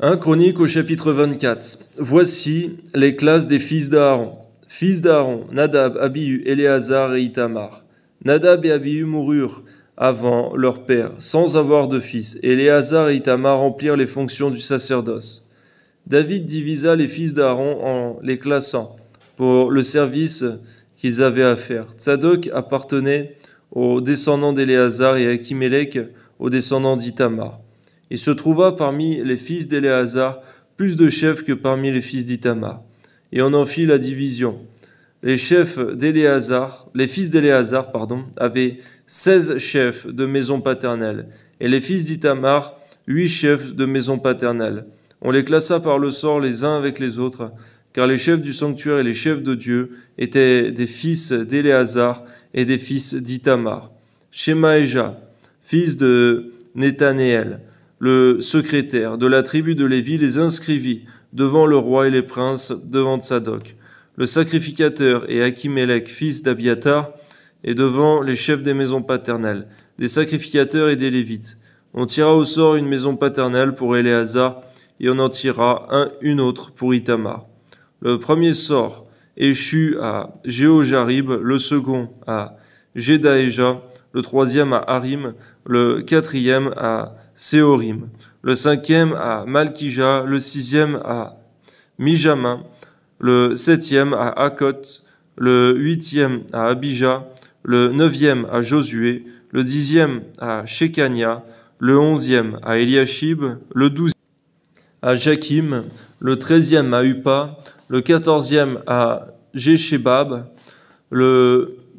1 Chronique au chapitre 24. Voici les classes des fils d'Aaron. Fils d'Aaron, Nadab, Abihu, Éléazar et Itamar. Nadab et Abihu moururent avant leur père, sans avoir de fils. Éléazar et Itamar remplirent les fonctions du sacerdoce. David divisa les fils d'Aaron en les classant pour le service qu'ils avaient à faire. Tsadok appartenait aux descendants d'Éléazar et Akimelech aux descendants d'Itamar. Il se trouva parmi les fils d'Éléazar plus de chefs que parmi les fils d'Itamar. Et on en fit la division. Les chefs d'Éléazar, les fils d'Éléazar, pardon, avaient seize chefs de maison paternelle, et les fils d'Itamar, huit chefs de maison paternelle. On les classa par le sort les uns avec les autres, car les chefs du sanctuaire et les chefs de Dieu étaient des fils d'Éléazar et des fils d'Ithamar. Shemaéja, fils de Nétanéel le secrétaire de la tribu de Lévi les inscrivit devant le roi et les princes, devant Tsadok. le sacrificateur et Akimelech, fils d'Abiatar, et devant les chefs des maisons paternelles, des sacrificateurs et des Lévites. On tira au sort une maison paternelle pour Éléazar, et on en tira une autre pour Itamar. Le premier sort échut à Géojarib, le second à le troisième à Harim, le quatrième à Séorim, le cinquième à Malkija, le sixième à Mijamin, le septième à Akot, le huitième à Abijah, le neuvième à Josué, le dixième à Shekania, le onzième à Eliashib, le douzième à Jakim, le treizième à Upa, le quatorzième à Jechebab, le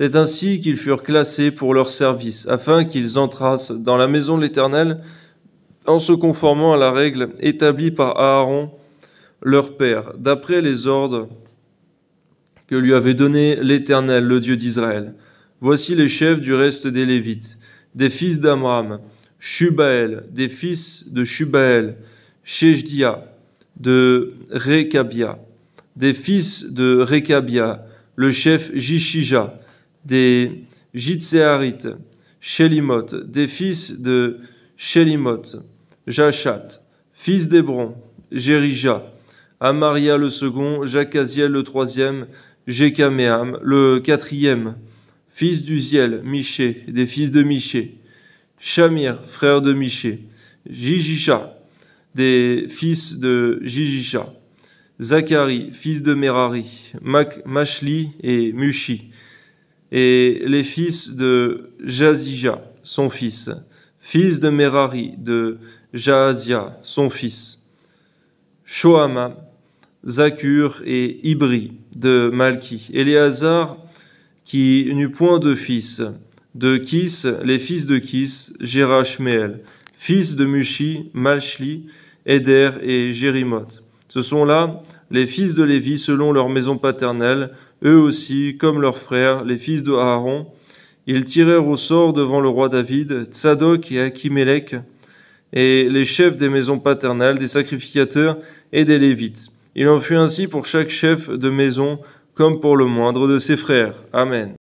C'est ainsi qu'ils furent classés pour leur service, afin qu'ils entrassent dans la maison de l'Éternel en se conformant à la règle établie par Aaron, leur père, d'après les ordres que lui avait donnés l'Éternel, le Dieu d'Israël. Voici les chefs du reste des Lévites, des fils d'Amram, Shubael, des fils de Shubael, Shejdia, de Rekabia, des fils de Rekabia, le chef Jishija, des Jitséharites, Shélimot, des fils de Shélimot, Jachat, fils d'Hébron, Jérija, Amaria le second, Jacaziel le troisième, Jekameam le quatrième, fils d'Uziel, Miché, des fils de Miché, Shamir, frère de Miché, Jijisha, des fils de Jijisha, Zacharie, fils de Merari, Machli et Mushi, et les fils de Jazija, son fils, fils de Merari, de Jaazia, son fils, Shoama, Zakur et Ibri de Malki, hasards qui n'eut point de fils, de Kis, les fils de Kis, Jérachmeel, fils de Mushi, Malchli, Eder et Jérimoth. Ce sont là les fils de Lévi selon leur maison paternelle, eux aussi, comme leurs frères, les fils de Aaron. Ils tirèrent au sort devant le roi David, Tsadok et Akimelech, et les chefs des maisons paternelles, des sacrificateurs et des Lévites. Il en fut ainsi pour chaque chef de maison, comme pour le moindre de ses frères. Amen.